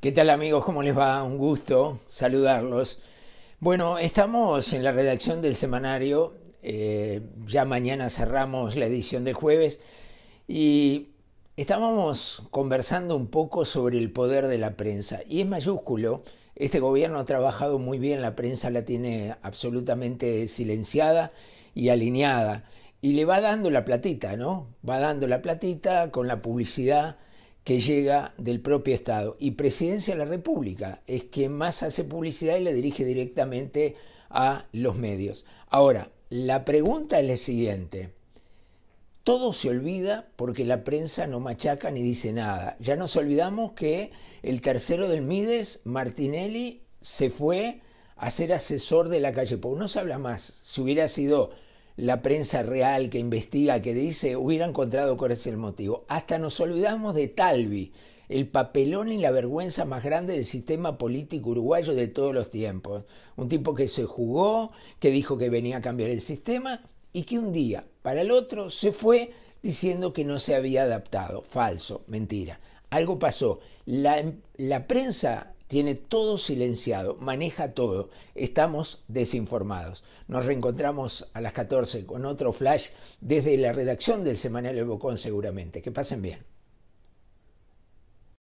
¿Qué tal amigos? ¿Cómo les va? Un gusto saludarlos. Bueno, estamos en la redacción del semanario. Eh, ya mañana cerramos la edición de jueves y estábamos conversando un poco sobre el poder de la prensa. Y es mayúsculo, este gobierno ha trabajado muy bien, la prensa la tiene absolutamente silenciada y alineada. Y le va dando la platita, ¿no? Va dando la platita con la publicidad que llega del propio Estado. Y Presidencia de la República es quien más hace publicidad y la dirige directamente a los medios. Ahora, la pregunta es la siguiente. Todo se olvida porque la prensa no machaca ni dice nada. Ya nos olvidamos que el tercero del Mides, Martinelli, se fue a ser asesor de la calle Pau. No se habla más. Si hubiera sido la prensa real que investiga, que dice, hubiera encontrado cuál es el motivo. Hasta nos olvidamos de Talvi, el papelón y la vergüenza más grande del sistema político uruguayo de todos los tiempos. Un tipo que se jugó, que dijo que venía a cambiar el sistema y que un día para el otro se fue diciendo que no se había adaptado. Falso, mentira. Algo pasó. La, la prensa tiene todo silenciado, maneja todo. Estamos desinformados. Nos reencontramos a las 14 con otro flash desde la redacción del semanario Bocón seguramente. Que pasen bien.